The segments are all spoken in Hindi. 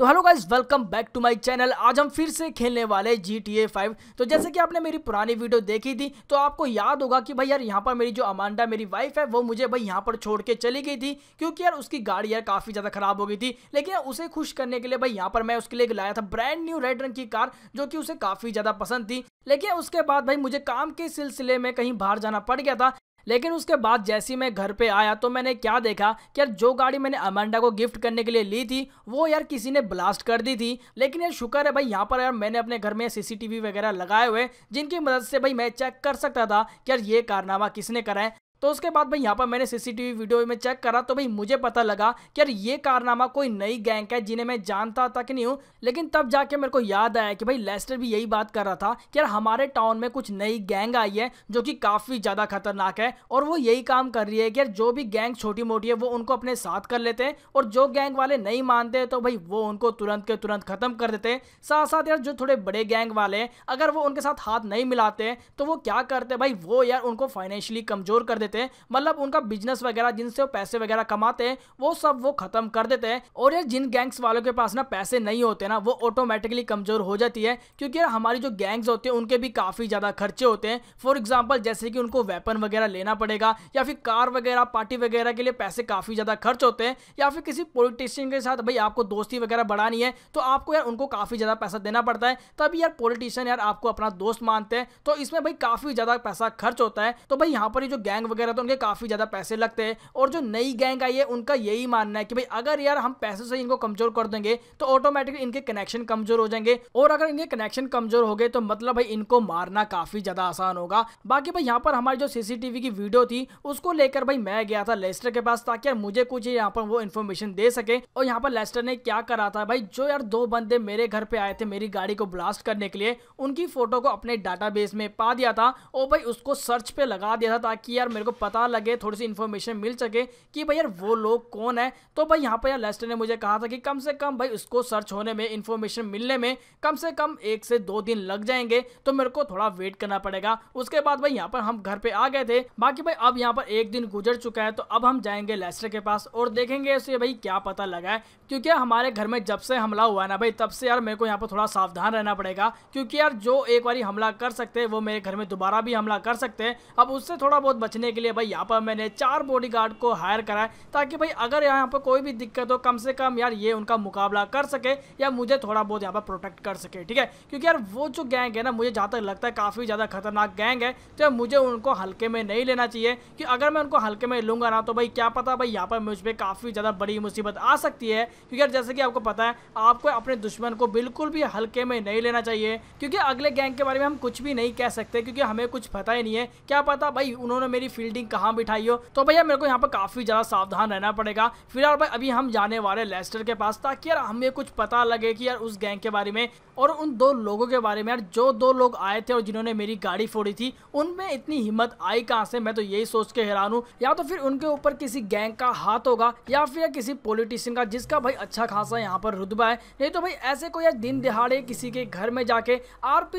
तो hello guys welcome back to my channel आज हम फिर से खेलने वाले जी टी ए फाइव तो जैसे कि आपने मेरी पुरानी वीडियो देखी थी तो आपको याद होगा कि भाई यार यहाँ पर मेरी जो अमांडा मेरी वाइफ है वो मुझे भाई यहाँ पर छोड़ के चली गई थी क्योंकि यार उसकी गाड़ी यार काफ़ी ज़्यादा खराब हो गई थी लेकिन उसे खुश करने के लिए भाई यहाँ पर मैं उसके लिए लाया था ब्रांड न्यू रेड रंग की कार जो कि उसे काफ़ी ज़्यादा पसंद थी लेकिन उसके बाद भाई मुझे काम के सिलसिले में कहीं बाहर जाना पड़ गया था लेकिन उसके बाद जैसी मैं घर पे आया तो मैंने क्या देखा कि यार जो गाड़ी मैंने अमांडा को गिफ्ट करने के लिए ली थी वो यार किसी ने ब्लास्ट कर दी थी लेकिन यार शुक्र है भाई यहाँ पर यार मैंने अपने घर में सीसीटीवी वगैरह लगाए हुए जिनकी मदद से भाई मैं चेक कर सकता था कि यार ये कारनामा किसने करा है तो उसके बाद भाई यहाँ पर मैंने सीसीटीवी वीडियो में चेक करा तो भाई मुझे पता लगा कि यार ये कारनामा कोई नई गैंग है जिन्हें मैं जानता था कि नहीं हूँ लेकिन तब जाके मेरे को याद आया कि भाई लेस्टर भी यही बात कर रहा था कि यार हमारे टाउन में कुछ नई गैंग आई है जो कि काफ़ी ज़्यादा खतरनाक है और वो यही काम कर रही है कि यार जो भी गैंग छोटी मोटी है वो उनको अपने साथ कर लेते हैं और जो गैंग वाले नहीं मानते तो भाई वो उनको तुरंत के तुरंत ख़त्म कर देते साथ साथ यार जो थोड़े बड़े गैंग वाले हैं अगर वो उनके साथ हाथ नहीं मिलाते तो वो क्या करते भाई वो यार उनको फाइनेंशियली कमज़ोर कर देते देते हैं मतलब उनका बिजनेस वगैरह जिनसे वो पैसे वगैरह कमाते हैं वो सब वो खत्म कर देते हैं और यार जिन गैंग्स वालों के पास ना पैसे नहीं होते ना वो ऑटोमेटिकली कमजोर हो जाती है क्योंकि यार हमारी जो गैंग्स होते हैं उनके भी काफ़ी ज़्यादा खर्चे होते हैं फॉर एग्जाम्पल जैसे कि उनको वेपन वगैरह लेना पड़ेगा या फिर कार वगैरह पार्टी वगैरह के लिए पैसे काफ़ी ज़्यादा खर्च होते हैं या फिर किसी पॉलिटिशियन के साथ भाई आपको दोस्ती वगैरह बढ़ानी है तो आपको यार उनको काफ़ी ज़्यादा पैसा देना पड़ता है तभी यार पॉलिटिशियन यार आपको अपना दोस्त मानते हैं तो इसमें भाई काफ़ी ज़्यादा पैसा खर्च होता है तो भाई यहाँ पर जो गैंग वगैरह तो उनके काफ़ी ज़्यादा पैसे लगते हैं और जो नई गैंग आई है उनका यही मानना है कि भाई अगर यार हम पैसे से इनको कमज़ोर कर देंगे तो ऑटोमेटिकली इनके कनेक्शन कमज़ोर हो जाएंगे और अगर इनके कनेक्शन कमज़ोर हो गए तो मतलब भाई इनको मारना काफ़ी ज़्यादा आसान होगा बाकी भाई यहाँ पर हमारी जो सी की वीडियो थी उसको लेकर भाई मैं गया था लेस्टर के पास ताकि यार मुझे कुछ यहाँ पर वो इन्फॉर्मेशन दे सके और यहाँ पर लेस्टर ने क्या करा था भाई जो यार दो बंदे मेरे घर पर आए थे मेरी गाड़ी को ब्लास्ट करने के लिए उनकी फोटो को अपने डाटा में पा दिया था और भाई उसको सर्च पे लगा दिया था ताकि यार मेरे को पता लगे थोड़ी सी इन्फॉर्मेशन मिल सके कि भाई यार वो लोग कौन है तो भाई यहाँ पर यार लेस्टर ने मुझे कहा था कि कम से कम भाई उसको सर्च होने में इन्फॉर्मेशन मिलने में कम से कम एक से दो दिन लग जाएंगे तो मेरे को थोड़ा वेट करना पड़ेगा उसके बाद भाई यहाँ पर हम घर पर आ गए थे बाकी भाई अब यहाँ पर एक दिन गुजर चुका है तो अब हम जाएंगे लेस्टर के पास और देखेंगे उसे भाई क्या पता लगा है क्योंकि हमारे घर में जब से हमला हुआ है ना भाई तब से यार मेरे को यहाँ पर थोड़ा सावधान रहना पड़ेगा क्योंकि यार जो एक बार हमला कर सकते हैं वो मेरे घर में दोबारा भी हमला कर सकते हैं अब उससे थोड़ा बहुत बचने के के लिए भाई यहाँ पर मैंने चार बॉडी को हायर करा है ताकि भाई अगर यहाँ पर कोई भी दिक्कत हो कम से कम यार ये उनका मुकाबला कर सके या मुझे थोड़ा बहुत यहाँ पर प्रोटेक्ट कर सके ठीक है क्योंकि यार वो जो गैंग है ना मुझे जहाँ तक लगता है काफ़ी ज़्यादा खतरनाक गैंग है तो मुझे उनको हल्के में नहीं लेना चाहिए कि अगर मैं उनको हल्के में लूँगा ना तो भाई क्या पता भाई यहाँ पर मुझ पर काफ़ी ज़्यादा बड़ी मुसीबत आ सकती है क्योंकि यार जैसे कि आपको पता है आपको अपने दुश्मन को बिल्कुल भी हल्के में नहीं लेना चाहिए क्योंकि अगले गैंग के बारे में हम कुछ भी नहीं कह सकते क्योंकि हमें कुछ पता ही नहीं है क्या पता भाई उन्होंने मेरी फील्ड बिल्डिंग कहाँ बिठाई हो तो भैया मेरे को यहाँ पर काफी ज्यादा सावधान रहना पड़ेगा फिलहाल भाई अभी हम जाने वाले लेस्टर के पास ताकि यार हमें कुछ पता लगे कि यार उस गैंग के बारे में और उन दो लोगों के बारे में यार जो दो लोग आए थे और जिन्होंने मेरी गाड़ी फोड़ी थी उनमें इतनी हिम्मत आई कहाँ से मैं तो यही सोच के हैरान हूँ या तो फिर उनके ऊपर किसी गैंग का हाथ होगा या फिर किसी पॉलिटिशियन का जिसका भाई अच्छा खासा यहाँ पर रुतबा है नहीं तो भाई ऐसे कोई यार दिन दिहाड़े किसी के घर में जाके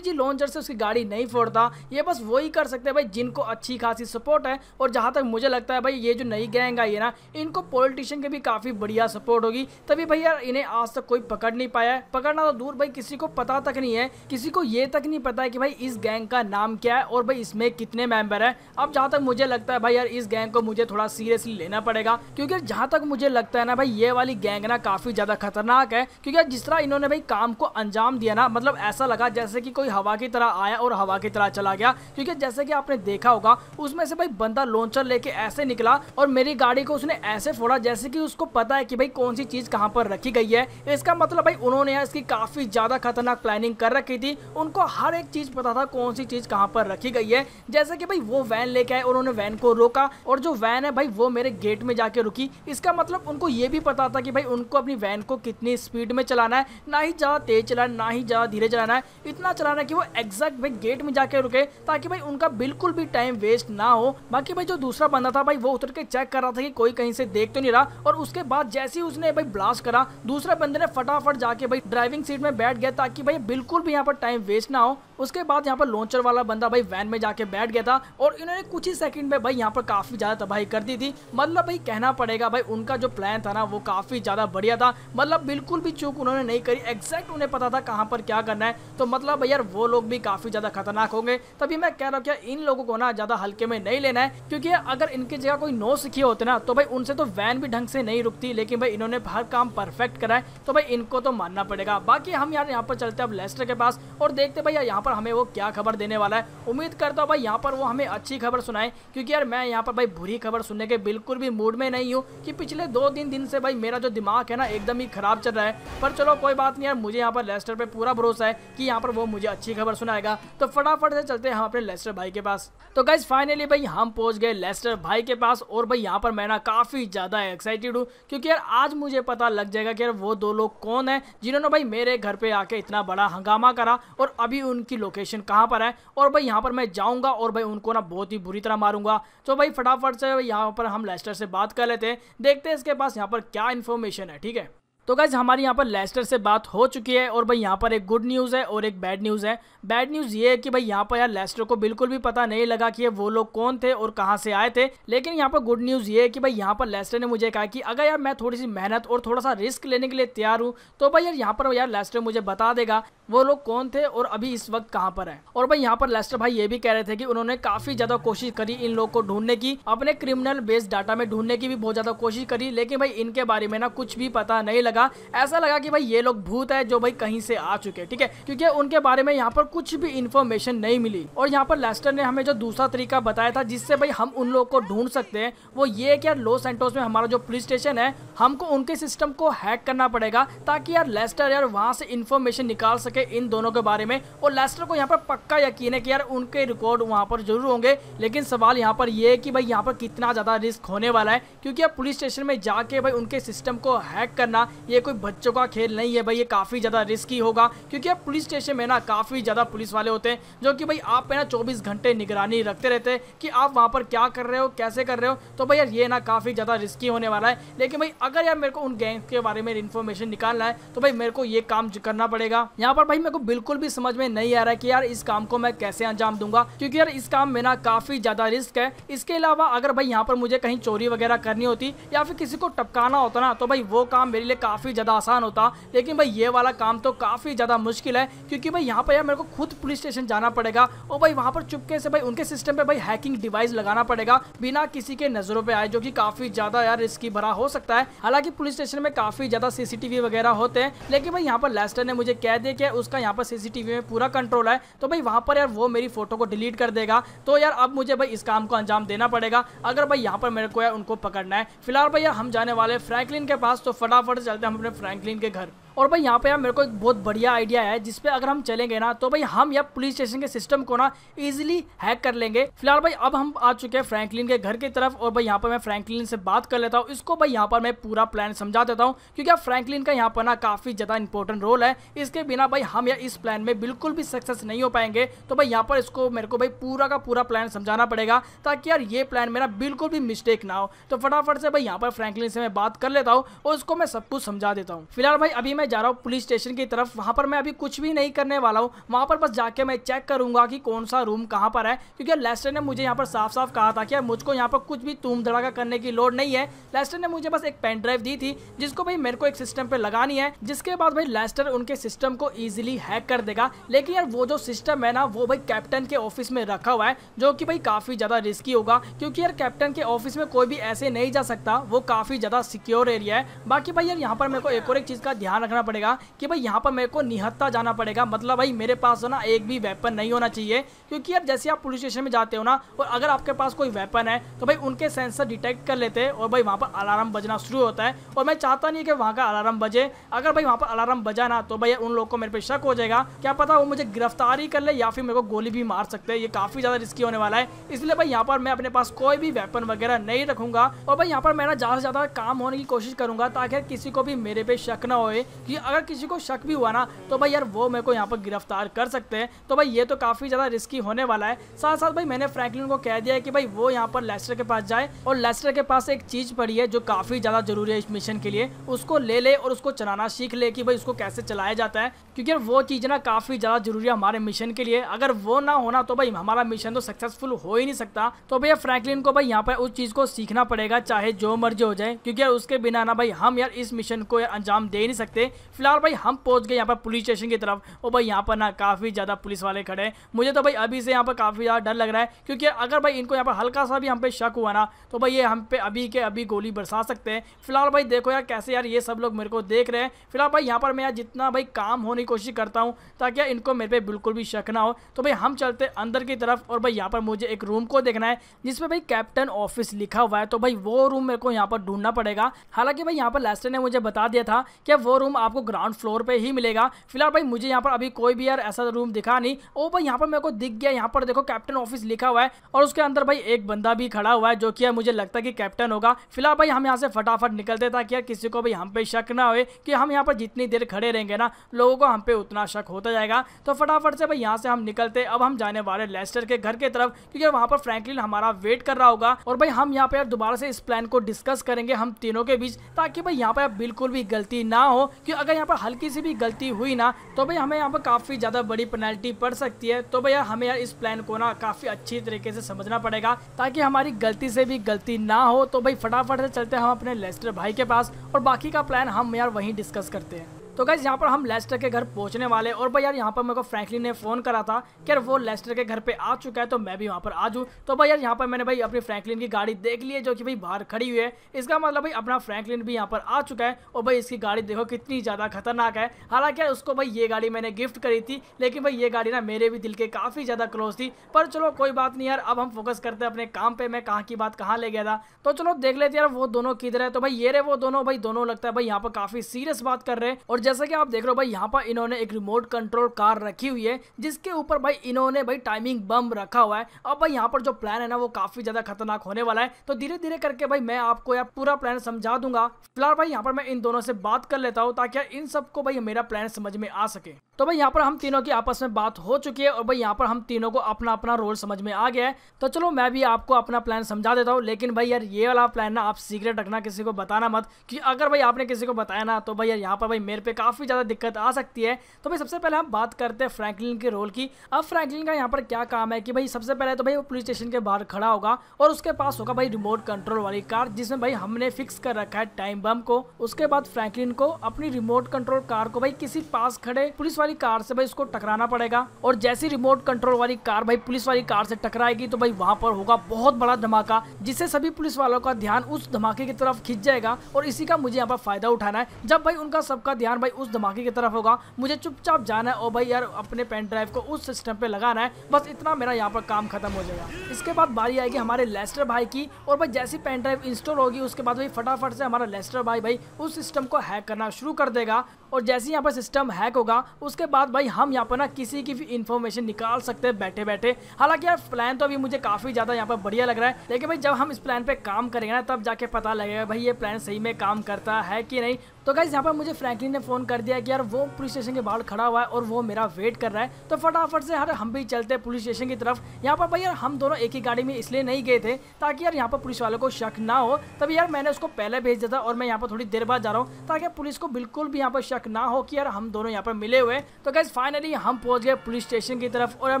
जी लॉन्चर से उसकी गाड़ी नहीं फोड़ता ये बस वही कर सकते हैं भाई जिनको अच्छी खासी सपोर्ट है है और जहाँ तक मुझे लगता है भाई ये जो नई गैंग आई है ना इनको पॉलिटिशियन के भी काफ़ी बढ़िया सपोर्ट होगी तभी भाई यार इन्हें आज तक कोई पकड़ नहीं पाया है पकड़ना तो दूर भाई किसी को पता तक नहीं है किसी को ये तक नहीं पता है कि भाई इस गैंग का नाम क्या है और भाई इसमें कितने मेंबर है अब जहाँ तक मुझे लगता है भाई यार इस गैंग को मुझे थोड़ा सीरियसली लेना पड़ेगा क्योंकि जहाँ तक मुझे लगता है ना भाई ये वाली गैंग ना काफ़ी ज़्यादा खतरनाक है क्योंकि जिस तरह इन्होंने भाई काम को अंजाम दिया ना मतलब ऐसा लगा जैसे कि कोई हवा की तरह आया और हवा की तरह चला गया क्योंकि जैसे कि आपने देखा होगा उसमें से भाई बंदा लॉन्चर लेके ऐसे निकला और मेरी गाड़ी को उसने ऐसे फोड़ा जैसे कि उसको पता है कि भाई कौन सी चीज कहाँ पर रखी गई है इसका मतलब भाई उन्होंने यार इसकी काफी ज्यादा खतरनाक प्लानिंग कर रखी थी उनको हर एक चीज पता था कौन सी चीज कहाँ पर रखी गई है जैसे की भाई वो वैन लेके आए उन्होंने वैन को रोका और जो वैन है भाई वो मेरे गेट में जाके रुकी इसका मतलब उनको ये भी पता था कि भाई उनको अपनी वैन को कितनी स्पीड में चलाना है ना ही ज़्यादा तेज चलाना ना ही ज़्यादा धीरे चलाना है इतना चलाना है कि वो एग्जैक्ट भाई गेट में जाके रुके ताकि भाई उनका बिल्कुल भी टाइम वेस्ट ना हो बाकी भाई जो दूसरा बंदा था भाई वो उतर के चेक कर रहा था कि कोई कहीं से देख तो नहीं रहा और उसके बाद जैसे ही उसने भाई ब्लास्ट करा दूसरे बंदे ने फटाफट जाके भाई ड्राइविंग सीट में बैठ गया ताकि भाई बिल्कुल भी यहाँ पर टाइम वेस्ट ना हो उसके बाद यहाँ पर लॉन्चर वाला बंदा भाई वैन में जाके बैठ गया था और इन्होंने कुछ ही सेकंड में भाई यहाँ पर काफ़ी ज़्यादा तबाही कर दी थी मतलब भाई कहना पड़ेगा भाई उनका जो प्लान था ना वो काफ़ी ज़्यादा बढ़िया था मतलब बिल्कुल भी चूक उन्होंने नहीं करी एग्जैक्ट उन्हें पता था कहाँ पर क्या करना है तो मतलब भाई यार वो लोग भी काफ़ी ज़्यादा खतरनाक होंगे तभी मैं कह रहा हूँ इन लोगों को ना ज़्यादा हल्के में नहीं लेना है क्योंकि अगर इनकी जगह कोई नो सीखे होते ना तो भाई उनसे तो वैन भी ढंग से नहीं रुकती लेकिन भाई इन्होंने हर काम परफेक्ट करा है तो भाई इनको तो मानना पड़ेगा बाकी हम यार यहाँ पर चलते हैं अब लेस्टर के पास और देखते भाई यहाँ पर पर हमें वो क्या खबर देने वाला है उम्मीद करता हूँ भाई यहाँ पर वो हमें अच्छी खबर सुनाए क्योंकि यार मैं यहाँ पर भाई बुरी खबर सुनने के बिल्कुल भी मूड में नहीं हूँ कि पिछले दो दिन दिन से भाई मेरा जो दिमाग है ना एकदम ही खराब चल रहा है पर चलो कोई बात नहीं यार मुझे यहाँ पर लेस्टर पर पूरा भरोसा है कि यहाँ पर वो मुझे अच्छी खबर सुनाएगा तो फटाफट से चलते हैं हम अपने लेस्टर भाई के पास तो गाइज फाइनली भाई हम पहुँच गए लेस्टर भाई के पास और भाई यहाँ पर मैं ना काफ़ी ज़्यादा एक्साइटेड हूँ क्योंकि यार आज मुझे पता लग जाएगा कि यार वो दो लोग कौन है जिन्होंने भाई मेरे घर पर आके इतना बड़ा हंगामा करा और अभी उनकी की लोकेशन कहाँ पर है और भाई यहाँ पर मैं जाऊँगा और भाई उनको ना बहुत ही बुरी तरह मारूंगा तो भाई फटाफट से यहाँ पर हम लेस्टर से बात कर लेते हैं देखते हैं इसके पास यहाँ पर क्या इन्फॉर्मेशन है ठीक है तो गैस हमारी यहाँ पर लेस्टर से बात हो चुकी है और भाई यहाँ पर एक गुड न्यूज़ है और एक बैड न्यूज़ है बैड न्यूज़ ये है कि भाई यहाँ पर यार लेस्टर को बिल्कुल भी पता नहीं लगा कि ये वो लोग कौन थे और कहाँ से आए थे लेकिन यहाँ पर गुड न्यूज़ ये है कि भाई यहाँ पर लेस्टर ने मुझे कहा कि अगर यार मैं थोड़ी सी मेहनत और थोड़ा सा रिस्क लेने के लिए तैयार हूँ तो भाई यार यहाँ पर यार लेस्टर मुझे बता देगा वो लोग कौन थे और अभी इस वक्त कहाँ पर है और भाई यहाँ पर लेस्टर भाई ये भी कह रहे थे कि उन्होंने काफी ज्यादा कोशिश करी इन लोग को ढूंढने की अपने क्रिमिनल बेस्ड डाटा में ढूंढने की भी बहुत ज्यादा कोशिश करी लेकिन भाई इनके बारे में ना कुछ भी पता नहीं लगा ऐसा लगा कि भाई ये लोग भूत है जो भाई कहीं से आ चुके ठीक है क्योंकि उनके बारे में यहाँ पर कुछ भी इन्फॉर्मेशन नहीं मिली और यहाँ पर लेस्टर ने हमें जो दूसरा तरीका बताया था जिससे भाई हम उन लोग को ढूंढ सकते हैं वो ये कि यार लॉस एंटोस में हमारा जो पुलिस स्टेशन है हमको उनके सिस्टम को हैक करना पड़ेगा ताकि यार लेस्टर यार वहाँ से इन्फॉर्मेशन निकाल सके के इन दोनों के बारे में और लेस्टर को यहाँ पर पक्का यकीन है कि यार उनके रिकॉर्ड वहाँ पर जरूर होंगे लेकिन सवाल यहाँ पर यह है कि भाई यहाँ पर कितना ज़्यादा रिस्क होने वाला है क्योंकि अब पुलिस स्टेशन में जाके भाई उनके सिस्टम को हैक करना ये कोई बच्चों का खेल नहीं है भाई ये काफ़ी ज़्यादा रिस्क होगा क्योंकि अब पुलिस स्टेशन में ना काफ़ी ज़्यादा पुलिस वाले होते हैं जो कि भाई आप पे ना चौबीस घंटे निगरानी रखते रहते हैं कि आप वहाँ पर क्या कर रहे हो कैसे कर रहे हो तो भाई यार ये ना काफ़ी ज़्यादा रिस्की होने वाला है लेकिन भाई अगर यार मेरे को उन गैंग के बारे में इन्फॉर्मेशन निकालना है तो भाई मेरे को ये काम करना पड़ेगा यहाँ पर भाई मेरे को बिल्कुल भी समझ में नहीं आ रहा है कि यार इस काम को मैं कैसे अंजाम दूंगा क्योंकि यार इस काम में ना काफी ज्यादा रिस्क है इसके अलावा अगर भाई यहाँ पर मुझे कहीं चोरी वगैरह करनी होती या फिर किसी को टपकाना होता ना तो भाई वो काम मेरे लिए काफी ज्यादा आसान होता लेकिन भाई ये वाला काम तो काफी ज्यादा मुश्किल है क्योंकि भाई यहाँ पर यार मेरे को खुद पुलिस स्टेशन जाना पड़ेगा और भाई वहाँ पर चुपके से भाई उनके सिस्टम पे भाई हैकिंग डिवाइस लगाना पड़ेगा बिना किसी के नजरों पे आए जो कि काफी ज्यादा यार रिस्की भरा हो सकता है हालांकि पुलिस स्टेशन में काफी ज्यादा सीसीटीवी वगैरह होते हैं लेकिन भाई यहाँ पर लेस्टर ने मुझे कह दिया कि उसका यहाँ पर सीसीटीवी में पूरा कंट्रोल है तो भाई वहाँ पर यार वो मेरी फोटो को डिलीट कर देगा तो यार अब मुझे भाई इस काम को अंजाम देना पड़ेगा अगर भाई यहाँ पर मेरे को यार उनको पकड़ना है फिलहाल भाई यार हम जाने वाले फ्रैंकलिन के पास तो फटाफट चलते हैं हम अपने फ्रैंकलिन के घर और भाई यहाँ पे यार मेरे को एक बहुत बढ़िया आइडिया है जिसपे अगर हम चलेंगे ना तो भाई हम यार पुलिस स्टेशन के सिस्टम को ना इजिली हैक कर लेंगे फिलहाल भाई अब हम आ चुके हैं फ्रैंकलिन के घर की तरफ और भाई यहाँ पर मैं फ्रैंकलिन से बात कर लेता हूँ इसको भाई यहाँ पर मैं पूरा प्लान समझा देता हूँ क्योंकि फ्रैंकलिन का यहाँ पर ना काफ़ी ज़्यादा इंपॉर्टेंट रोल है इसके बिना भाई हम यार इस प्लान में बिल्कुल भी सक्सेस नहीं हो पाएंगे तो भाई यहाँ पर इसको मेरे को भाई पूरा का पूरा प्लान समझाना पड़ेगा ताकि यार ये प्लान मेरा बिल्कुल भी मिस्टेक ना हो तो फटाफट से भाई यहाँ पर फ्रेंकलिन से मैं बात कर लेता हूँ और उसको मैं सब कुछ समझा देता हूँ फिलहाल भाई अभी मैं मैं जा रहा हूँ पुलिस स्टेशन की तरफ वहाँ पर मैं अभी कुछ भी नहीं करने वाला हूँ वहाँ पर बस जाके मैं चेक करूँगा कि कौन सा रूम कहाँ पर है क्योंकि लेस्टर ने मुझे यहाँ पर साफ साफ कहा था कि यार मुझको यहाँ पर कुछ भी तुम धड़ाका करने की लोड नहीं है लेस्टर ने मुझे बस एक पेन ड्राइव दी थी जिसको भाई मेरे को एक सिस्टम पे लगानी है जिसके बाद भाई लेस्टर उनके सिस्टम को ईजिली हैक कर देगा लेकिन यार वो जो सिस्टम है ना वो भाई कैप्टन के ऑफिस में रखा हुआ है जो कि भाई काफ़ी ज़्यादा रिस्की होगा क्योंकि यार कैप्टन के ऑफिस में कोई भी ऐसे नहीं जा सकता वो काफ़ी ज़्यादा सिक्योर एरिया है बाकी भाई यार यहाँ पर मेरे को एक और एक चीज़ का ध्यान रखना करना पड़ेगा कि भाई यहाँ पर मेरे को निहत्ता जाना पड़ेगा मतलब भाई मेरे पास ना एक भी वेपन नहीं होना चाहिए क्योंकि अब जैसे आप पुलिस स्टेशन में जाते हो ना और अगर आपके पास कोई वेपन है तो भाई उनके सेंसर डिटेक्ट कर लेते हैं और भाई वहाँ पर अलार्म बजना शुरू होता है और मैं चाहता नहीं कि वहाँ का अलार्म बजे अगर भाई वहाँ पर अलार्म बजा ना तो भाई उन लोग को मेरे पे शक हो जाएगा क्या पता वो मुझे गिरफ्तार कर ले या फिर मेरे को गोली भी मार सकते हैं ये काफ़ी ज़्यादा रिस्की होने वाला है इसलिए भाई यहाँ पर मैं अपने पास कोई भी वेपन वगैरह नहीं रखूंगा और भाई यहाँ पर मैं ज़्यादा से ज़्यादा काम होने की कोशिश करूंगा ताकि किसी को भी मेरे पे शक ना हो कि अगर किसी को शक भी हुआ ना तो भाई यार वो मेरे को यहाँ पर गिरफ्तार कर सकते हैं तो भाई ये तो काफ़ी ज़्यादा रिस्की होने वाला है साथ साथ भाई मैंने फ्रैंकलिन को कह दिया है कि भाई वो यहाँ पर लेस्टर के पास जाए और लेस्टर के पास एक चीज़ पड़ी है जो काफ़ी ज़्यादा ज़रूरी है इस मिशन के लिए उसको ले ले और उसको चलाना सीख ले कि भाई उसको कैसे चलाया जाता है क्योंकि वो चीज़ ना काफ़ी ज़्यादा ज़रूरी है हमारे मिशन के लिए अगर वो ना होना तो भाई हमारा मिशन तो सक्सेसफुल हो ही नहीं सकता तो भैया फ्रैंकलिन को भाई यहाँ पर उस चीज़ को सीखना पड़ेगा चाहे जो मर्जी हो जाए क्योंकि उसके बिना ना भाई हम यार इस मिशन को यार अंजाम दे नहीं सकते फिलहाल भाई हम पहुंच गए यहाँ पर पुलिस स्टेशन की तरफ और भाई यहाँ पर ना काफ़ी ज़्यादा पुलिस वाले खड़े हैं मुझे तो भाई अभी से यहाँ पर काफ़ी ज़्यादा डर लग रहा है क्योंकि अगर भाई इनको यहाँ पर हल्का सा भी हम पे शक हुआ ना तो भाई ये हम पे अभी के अभी गोली बरसा सकते हैं फिलहाल भाई देखो यार कैसे यार ये सब लोग मेरे को देख रहे हैं फिलहाल भाई यहाँ पर मैं यार जितना भाई काम होने की कोशिश करता हूँ ताकि इनको मेरे पे बिल्कुल भी शक ना हो तो भाई हम चलते अंदर की तरफ और भाई यहाँ पर मुझे एक रूम को देखना है जिसमें भाई कैप्टन ऑफिस लिखा हुआ है तो भाई वो रूम मेरे को यहाँ पर ढूंढना पड़ेगा हालांकि भाई यहाँ पर लेस्टर ने मुझे बता दिया था कि वो रूम आपको ग्राउंड फ्लोर पे ही मिलेगा फिलहाल भाई मुझे यहाँ पर अभी कोई भी यार ऐसा रूम दिखा नहीं ओ भाई यहाँ पर मेरे को दिख गया यहाँ पर देखो कैप्टन ऑफिस लिखा हुआ है और उसके अंदर भाई एक बंदा भी खड़ा हुआ है जो कि मुझे लगता है कि कैप्टन होगा फिलहाल भाई हम यहाँ से फटाफट निकलते ताकि यार किसी को भी हम पे शक ना हो कि हम यहाँ पर जितनी देर खड़े रहेंगे ना लोगों को हम पे उतना शक होता जाएगा तो फटाफट से भाई यहाँ से हम निकलते अब हम जाने वाले लेस्टर के घर के तरफ क्योंकि वहाँ पर फ्रैंकलिन हमारा वेट कर रहा होगा और भाई हम यहाँ पे दोबारा से इस प्लान को डिस्कस करेंगे हम तीनों के बीच ताकि भाई यहाँ पर बिल्कुल भी गलती ना हो कि अगर यहाँ पर हल्की सी भी गलती हुई ना तो भाई हमें यहाँ पर काफ़ी ज़्यादा बड़ी पेनल्टी पड़ सकती है तो भैया हमें यार इस प्लान को ना काफ़ी अच्छी तरीके से समझना पड़ेगा ताकि हमारी गलती से भी गलती ना हो तो भाई फटाफट से चलते हैं हम अपने लेस्टर भाई के पास और बाकी का प्लान हम यार वहीं डिस्कस करते हैं तो गैस यहाँ पर हम लेस्टर के घर पहुँचने वाले और भाई यार यहाँ पर मेरे को फ्रैंकलिन ने फ़ोन करा था कि यार वो लेस्टर के घर पर आ चुका है तो मैं भी वहाँ पर आ जाऊँ तो भाई यार यहाँ पर मैंने भाई अपनी फ्रैंकलिन की गाड़ी देख ली है जो कि भाई बाहर खड़ी हुई है इसका मतलब भाई अपना फ्रैंकलिन भी यहाँ पर आ चुका है और भाई इसकी गाड़ी देखो कितनी ज़्यादा खतरनाक है हालाँकि उसको भाई ये गाड़ी मैंने गिफ्ट करी थी लेकिन भाई ये गाड़ी ना मेरे भी दिल के काफ़ी ज़्यादा क्लोज थी पर चलो कोई बात नहीं यार अब हम फोकस करते हैं अपने काम पर मैं कहाँ की बात कहाँ ले गया था तो चलो देख लेते यार वो दोनों किधर है तो भाई ये रहे वो दोनों भाई दोनों लगता है भाई यहाँ पर काफ़ी सीरियस बात कर रहे हैं और जैसा कि आप देख रहे हो भाई यहाँ पर इन्होंने एक रिमोट कंट्रोल कार रखी हुई है जिसके ऊपर भाई इन्होंने भाई टाइमिंग बम रखा हुआ है अब भाई यहाँ पर जो प्लान है ना वो काफी ज्यादा खतरनाक होने वाला है तो धीरे धीरे करके भाई मैं आपको यार पूरा प्लान समझा दूंगा फिलहाल भाई यहाँ पर मैं इन दोनों से बात कर लेता हूँ ताकि इन सबको भाई मेरा प्लान समझ में आ सके तो भाई यहाँ पर हम तीनों की आपस में बात हो चुकी है और भाई यहाँ पर हम तीनों को अपना अपना रोल समझ में आ गया है तो चलो मैं भी आपको अपना प्लान समझा देता हूँ लेकिन भाई यार ये वाला प्लान ना आप सीक्रेट रखना किसी को बताना मत कि अगर भाई आपने किसी को बताया ना तो भाई यार यहाँ पर भाई मेरे पे काफ़ी ज़्यादा दिक्कत आ सकती है तो भाई सबसे पहले हम बात करते हैं फ्रैंकलिन के रोल की अब फ्रैंकलिन का यहाँ पर क्या काम है कि भाई सबसे पहले तो भाई वो पुलिस स्टेशन के बाहर खड़ा होगा और उसके पास होगा भाई रिमोट कंट्रोल वाली कार जिसमें भाई हमने फिक्स कर रखा है टाइम बम को उसके बाद फ्रैंकलिन को अपनी रिमोट कंट्रोल कार को भाई किसी पास खड़े पुलिस वाली कार से भाई उसको टकराना पड़ेगा और जैसी रिमोट कंट्रोल वाली कार भाई पुलिस वाली कार से टकराएगी तो भाई वहाँ पर होगा बहुत बड़ा धमाका जिससे सभी पुलिस वालों का ध्यान उस धमाके की तरफ खिंच जाएगा और इसी का मुझे यहाँ पर फायदा उठाना है जब भाई उनका सबका ध्यान ध्यान भाई उस धमाके की तरफ होगा मुझे चुपचाप जाना है और भाई यार अपने पेन ड्राइव को उस सिस्टम पे लगाना है बस इतना मेरा यहाँ पर काम खत्म हो जाएगा इसके बाद बारी आएगी हमारे लेस्टर भाई की और भाई जैसी पेन ड्राइव इंस्टॉल होगी उसके बाद भाई फटाफट से हमारा लेस्टर भाई भाई उस सिस्टम को हैक करना शुरू कर देगा और जैसे ही यहाँ पर सिस्टम हैक होगा उसके बाद भाई हम यहाँ पर ना किसी की भी इन्फॉर्मेशन निकाल सकते हैं बैठे बैठे हालांकि यार प्लान तो अभी मुझे काफ़ी ज़्यादा यहाँ पर बढ़िया लग रहा है लेकिन भाई जब हम इस प्लान पर काम करेंगे ना तब जाके पता लगेगा भाई ये प्लान सही में काम करता है कि नहीं तो गाइज यहाँ पर मुझे फ्रैंकलिन ने फोन कर दिया कि यार वो पुलिस स्टेशन के बाहर खड़ा हुआ है और वो मेरा वेट कर रहा है तो फटाफट से यार हम भी चलते हैं पुलिस स्टेशन की तरफ यहाँ पर भाई यार हम दोनों एक ही गाड़ी में इसलिए नहीं गए थे ताकि यार यहाँ पर पुलिस वालों को शक ना हो तभी यार मैंने उसको पहले भेज दिया था और मैं यहाँ पर थोड़ी देर बाद जा रहा हूँ ताकि पुलिस को बिल्कुल भी यहाँ पर शक शक ना हो कि यार हम दोनों यहाँ पर मिले हुए तो गैस फाइनली हम पहुँच गए पुलिस स्टेशन की तरफ और अब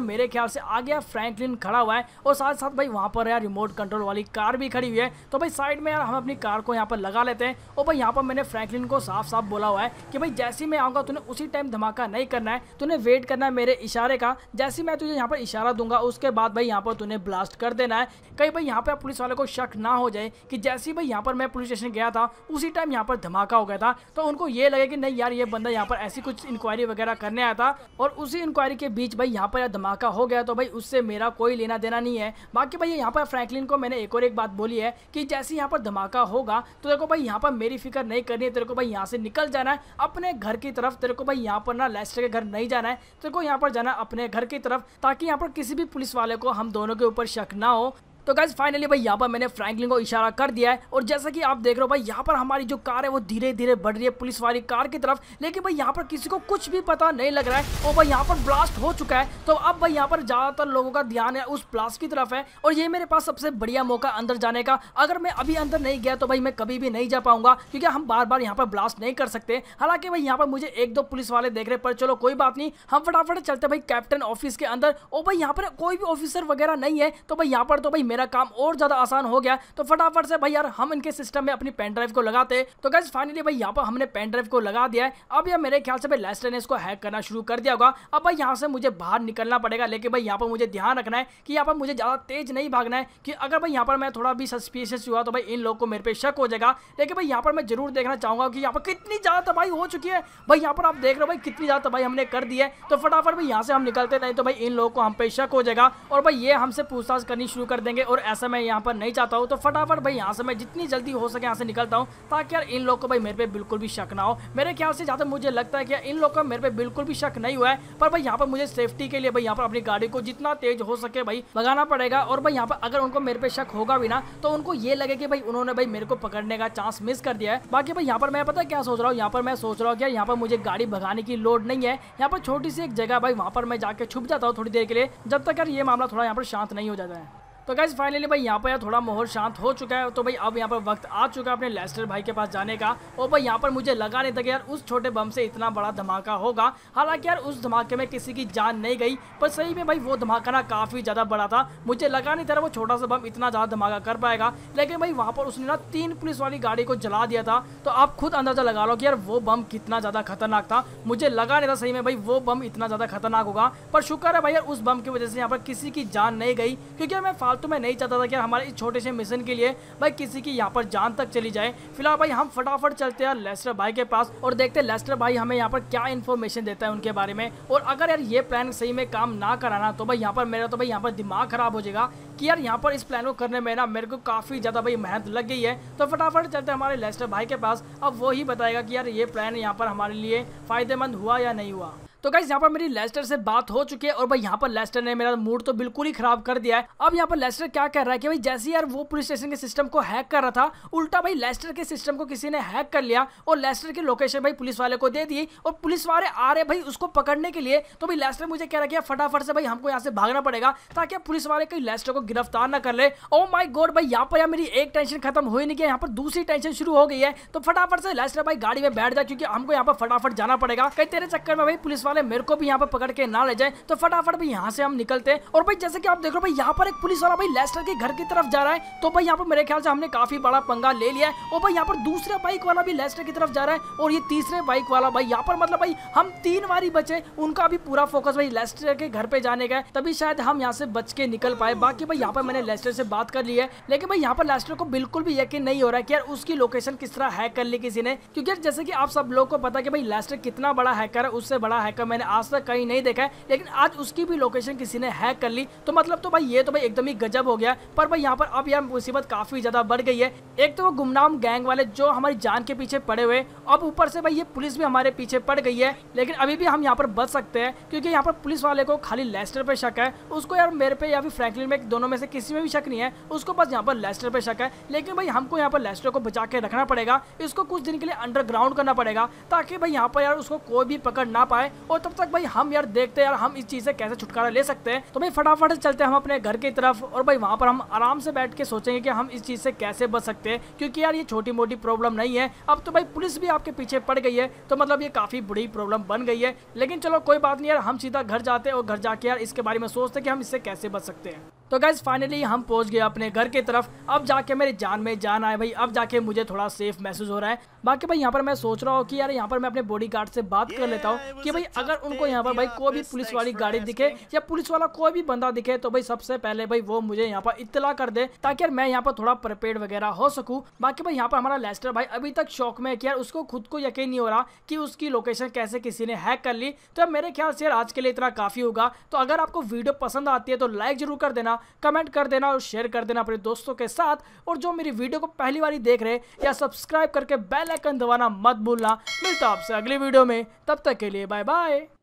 मेरे ख्याल से आ गया फ्रैंकलिन खड़ा हुआ है और साथ साथ भाई वहाँ पर यार रिमोट कंट्रोल वाली कार भी खड़ी हुई है तो भाई साइड में यार हम अपनी कार को यहाँ पर लगा लेते हैं और भाई यहाँ पर मैंने फ्रैंकलिन को साफ साफ बोला हुआ है कि भाई जैसे ही मैं आऊँगा तुम्हें उसी टाइम धमाका नहीं करना है तूने वेट करना है मेरे इशारे का जैसे मैं तुझे यहाँ पर इशारा दूंगा उसके बाद भाई यहाँ पर तूने ब्लास्ट कर देना है कहीं भाई यहाँ पर पुलिस वाले को शक ना हो जाए कि जैसे ही भाई यहाँ पर मैं पुलिस स्टेशन गया था उसी टाइम यहाँ पर धमाका हो गया था तो उनको ये लगे कि नहीं यार ये बंदा यहाँ पर ऐसी कुछ इंक्वायरी वगैरह करने आया था और उसी इंक्वायरी के बीच भाई यहाँ पर धमाका हो गया तो भाई उससे मेरा कोई लेना देना नहीं है बाकी भाई यहाँ पर फ्रैंकलिन को मैंने एक और एक बात बोली है कि जैसे यहाँ पर धमाका होगा तो देखो भाई यहाँ पर मेरी फिक्र नहीं करनी है तेरे को भाई यहाँ से निकल जाना है अपने घर की तरफ तेरे को भाई यहाँ पर ना लेस्टर के घर नहीं जाना है तेरे को यहाँ पर जाना अपने घर की तरफ ताकि यहाँ पर किसी भी पुलिस वाले को हम दोनों के ऊपर शक ना हो तो गाइज फाइनली भाई यहाँ पर मैंने फ्रैंकलिन को इशारा कर दिया है और जैसा कि आप देख रहे हो भाई यहाँ पर हमारी जो कार है वो धीरे धीरे बढ़ रही है पुलिस वाली कार की तरफ लेकिन भाई यहाँ पर किसी को कुछ भी पता नहीं लग रहा है और भाई यहाँ पर ब्लास्ट हो चुका है तो अब भाई यहाँ पर ज़्यादातर लोगों का ध्यान है उस ब्लास्ट की तरफ है और ये मेरे पास सबसे बढ़िया मौका अंदर जाने का अगर मैं अभी अंदर नहीं गया तो भाई मैं कभी भी नहीं जा पाऊंगा क्योंकि हम बार बार यहाँ पर ब्लास्ट नहीं कर सकते हालांकि भाई यहाँ पर मुझे एक दो पुलिस वाले देख रहे पर चलो कोई बात नहीं हम फटाफट चलते भाई कैप्टन ऑफिस के अंदर और भाई यहाँ पर कोई भी ऑफिसर वगैरह नहीं है तो भाई यहाँ पर तो भाई मेरा काम और ज़्यादा आसान हो गया तो फटाफट से भाई यार हम इनके सिस्टम में अपनी पेन ड्राइव को लगाते तो गैस फाइनली भाई यहाँ पर हमने पेन ड्राइव को लगा दिया है अब यार मेरे ख्याल से भाई ने इसको हैक करना शुरू कर दिया होगा अब भाई यहाँ से मुझे बाहर निकलना पड़ेगा लेकिन भाई यहाँ पर मुझे ध्यान रखना है कि यहाँ पर मुझे ज़्यादा तेज नहीं भागना है कि अगर भाई यहाँ पर मैं थोड़ा भी सस्पिशियस हुआ तो भाई इन लोग को मेरे पे शक हो जाएगा लेकिन भाई यहाँ पर मैं जरूर देखना चाहूंगा कि यहाँ पर कितनी ज़्यादा तबाही हो चुकी है भाई यहाँ पर आप देख रहे हो भाई कितनी ज़्यादा तबाही हमने कर दी है तो फटाफट भाई यहाँ से हम निकलते नहीं तो भाई इन लोगों को हम पे शक हो जाएगा और भाई ये हमसे पूछताछ करनी शुरू कर देंगे जाएंगे और ऐसा मैं यहाँ पर नहीं चाहता हूँ तो फटाफट भाई यहाँ से मैं जितनी जल्दी हो सके यहाँ से निकलता हूँ ताकि यार इन लोग को भाई मेरे पे बिल्कुल भी शक ना हो मेरे ख्याल से जहाँ मुझे लगता है कि इन लोग का मेरे पे बिल्कुल भी शक नहीं हुआ है पर भाई यहाँ पर मुझे सेफ्टी के लिए भाई यहाँ पर अपनी गाड़ी को जितना तेज हो सके भाई लगाना पड़ेगा और भाई यहाँ पर अगर उनको मेरे पे शक होगा भी ना तो उनको ये लगे कि भाई उन्होंने भाई मेरे को पकड़ने का चांस मिस कर दिया है बाकी भाई यहाँ पर मैं पता क्या सोच रहा हूँ यहाँ पर मैं सोच रहा हूँ यार यहाँ पर मुझे गाड़ी भगाने की लोड नहीं है यहाँ पर छोटी सी एक जगह भाई वहाँ पर मैं जाकर छुप जाता हूँ थोड़ी देर के लिए जब तक यार ये मामला थोड़ा यहाँ पर शांत नहीं हो जाता है तो गैस फाइनली भाई यहाँ पर थोड़ा माहौल शांत हो चुका है तो भाई अब यहाँ पर वक्त आ चुका है अपने लेस्टर भाई के पास जाने का और भाई यहाँ पर मुझे लगा नहीं था कि यार उस छोटे बम से इतना बड़ा धमाका होगा हालांकि यार उस धमाके में किसी की जान नहीं गई पर सही में भाई वो धमाका ना काफ़ी ज़्यादा बड़ा था मुझे लगा नहीं था वो छोटा सा बम इतना ज़्यादा धमाका कर पाएगा लेकिन भाई वहाँ पर उसने ना तीन पुलिस वाली गाड़ी को जला दिया था तो आप खुद अंदाज़ा लगा लो कि यार वो बम कितना ज़्यादा खतरनाक था मुझे लगा नहीं था सही में भाई वो बम इतना ज़्यादा खतरनाक होगा पर शुक्र है भाई यार उस बम की वजह से यहाँ पर किसी की जान नहीं गई क्योंकि मैं तो मैं नहीं चाहता था कि हमारे इस छोटे से मिशन के लिए भाई किसी की यहाँ पर जान तक चली जाए फिलहाल भाई हम फटाफट चलते हैं लेस्टर भाई के पास और देखते हैं लेस्टर भाई हमें यहाँ पर क्या इन्फॉर्मेशन देता है उनके बारे में और अगर यार ये प्लान सही में काम ना कराना तो भाई यहाँ पर मेरा तो भाई यहाँ पर दिमाग खराब हो जाएगा कि यार यहाँ पर इस प्लान को करने में ना मेरे को काफ़ी ज़्यादा भाई मेहनत लग गई है तो फटाफट चलते हमारे लेस्टर भाई के पास अब वो ही बताएगा कि यार ये प्लान यहाँ पर हमारे लिए फ़ायदेमंद हुआ या नहीं हुआ तो गाइज यहाँ पर मेरी लेस्टर से बात हो चुकी है और भाई यहाँ पर लेस्टर ने मेरा मूड तो बिल्कुल ही खराब कर दिया है अब यहाँ पर लेस्टर क्या कह रहा है कि भाई जैसे यार वो पुलिस स्टेशन के सिस्टम को हैक कर रहा था उल्टा भाई लेस्टर के सिस्टम को किसी ने हैक कर लिया और लेस्टर की लोकेशन भाई पुलिस वाले को दे दी और पुलिस वाले आ रहे भाई उसको पकड़ने के लिए तो भाई लेस्टर मुझे कह रहा है फटाफट से भाई हमको यहाँ से भागना पड़ेगा ताकि पुलिस वाले कहीं लेस्टर को गिरफ्तार ना कर ले ओ माई गोड भाई यहाँ पर यार मेरी एक टेंशन खत्म ही नहीं गया यहाँ पर दूसरी टेंशन शुरू हो गई है तो फटाफट से लेस्टर भाई गाड़ी में बैठ जाए क्योंकि हमको यहाँ पर फटाफट जाना पड़ेगा कहीं तेरे चक्कर में भाई पुलिस वाले मेरे को भी यहाँ पर पकड़ के ना ले जाए तो फटाफट भी यहाँ से हम निकलते हैं और भाई जैसे कि आप देख रहे हो भाई यहाँ पर एक पुलिस वाला भाई लेस्टर के घर की तरफ जा रहा है तो भाई यहाँ पर मेरे ख्याल से हमने काफी बड़ा पंगा ले लिया है और भाई यहाँ पर दूसरे बाइक वाला भी लेस्टर की तरफ जा रहा है और ये तीसरे बाइक वाला भाई यहाँ पर मतलब भाई हम तीन बारी बचे उनका अभी पूरा फोकस भाई लेस्टर के घर पे जाने का तभी शायद हम यहाँ से बच के निकल पाए बाकी भाई यहाँ पर मैंने लेस्टर से बात कर ली है लेकिन भाई यहाँ पर लेस्टर को बिल्कुल भी यकीन नहीं हो रहा है कि यार उसकी लोकेशन किस तरह हैक कर ली किसी ने क्योंकि जैसे कि आप सब लोग को पता कि भाई लेस्टर कितना बड़ा हैकर है उससे बड़ा हैकर चक्कर मैंने आज तक कहीं नहीं देखा है लेकिन आज उसकी भी लोकेशन किसी ने हैक कर ली तो मतलब तो भाई ये तो भाई एकदम ही गजब हो गया पर भाई यहाँ पर अब यह मुसीबत काफ़ी ज़्यादा बढ़ गई है एक तो वो गुमनाम गैंग वाले जो हमारी जान के पीछे पड़े हुए अब ऊपर से भाई ये पुलिस भी हमारे पीछे पड़ गई है लेकिन अभी भी हम यहाँ पर बच सकते हैं क्योंकि यहाँ पर पुलिस वाले को खाली लेस्टर पे शक है उसको यार मेरे पे या फिर फ्रैंकलिन में दोनों में से किसी में भी शक नहीं है उसको बस यहाँ पर लेस्टर पे शक है लेकिन भाई हमको यहाँ पर लेस्टर को बचा के रखना पड़ेगा इसको कुछ दिन के लिए अंडरग्राउंड करना पड़ेगा ताकि भाई यहाँ पर यार उसको कोई भी पकड़ ना पाए और तब तक भाई हम यार देखते हैं यार हम इस चीज़ से कैसे छुटकारा ले सकते हैं तो भाई फटाफट चलते हैं हम अपने घर की तरफ और भाई वहाँ पर हम आराम से बैठ के सोचेंगे कि हम इस चीज़ से कैसे बच सकते हैं क्योंकि यार ये छोटी मोटी प्रॉब्लम नहीं है अब तो भाई पुलिस भी आपके पीछे पड़ गई है तो मतलब ये काफ़ी बड़ी प्रॉब्लम बन गई है लेकिन चलो कोई बात नहीं यार हम सीधा घर जाते हैं और घर जाके यार इसके बारे में सोचते हैं कि हम इससे कैसे बच सकते हैं तो गैस फाइनली हम पहुंच गए अपने घर की तरफ अब जाके मेरे जान में जान आए भाई अब जाके मुझे थोड़ा सेफ महसूस हो रहा है बाकी भाई यहाँ पर मैं सोच रहा हूँ कि यार यहाँ पर मैं अपने बॉडी गार्ड से बात कर लेता हूँ कि भाई अगर उनको यहाँ पर भाई कोई भी पुलिस वाली गाड़ी दिखे या पुलिस वाला कोई भी बंदा दिखे तो भाई सबसे पहले भाई वो मुझे यहाँ पर इतला कर दे ताकि यार मैं यहाँ पर थोड़ा प्रिपेयर वगैरह हो सकूँ बाकी भाई यहाँ पर हमारा लेस्टर भाई अभी तक शौक में है कि यार उसको खुद को यकीन नहीं हो रहा कि उसकी लोकेशन कैसे किसी ने हैक कर ली तो मेरे ख्याल से यार आज के लिए इतना काफ़ी होगा तो अगर आपको वीडियो पसंद आती है तो लाइक जरूर कर देना कमेंट कर देना और शेयर कर देना अपने दोस्तों के साथ और जो मेरी वीडियो को पहली बार देख रहे या सब्सक्राइब करके बेल आइकन दबाना मत भूलना मिलता आपसे अगली वीडियो में तब तक के लिए बाय बाय Bye.